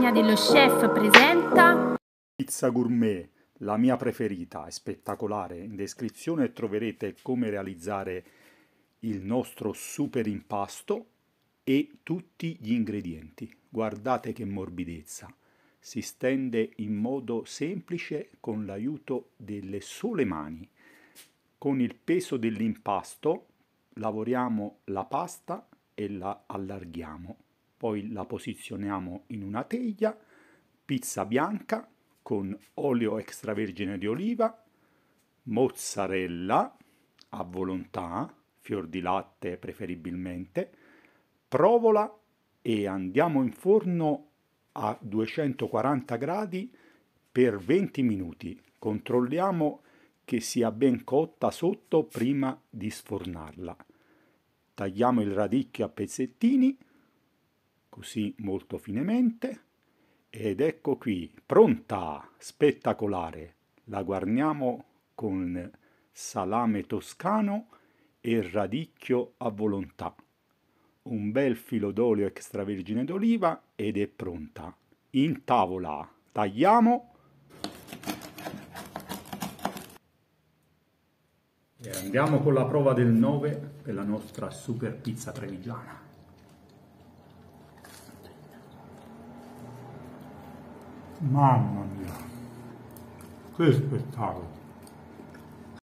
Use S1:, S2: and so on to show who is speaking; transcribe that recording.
S1: cucina dello chef presenta Pizza Gourmet, la mia preferita, è spettacolare. In descrizione troverete come realizzare il nostro super impasto e tutti gli ingredienti. Guardate che morbidezza. Si stende in modo semplice con l'aiuto delle sole mani. Con il peso dell'impasto lavoriamo la pasta e la allarghiamo poi la posizioniamo in una teglia, pizza bianca con olio extravergine di oliva, mozzarella a volontà, fior di latte preferibilmente, provola e andiamo in forno a 240 gradi per 20 minuti. Controlliamo che sia ben cotta sotto prima di sfornarla. Tagliamo il radicchio a pezzettini così molto finemente ed ecco qui, pronta, spettacolare. La guarniamo con salame toscano e radicchio a volontà. Un bel filo d'olio extravergine d'oliva ed è pronta. In tavola tagliamo. E andiamo con la prova del 9 per la nostra super pizza trevigiana. Mamma mia, che spettacolo!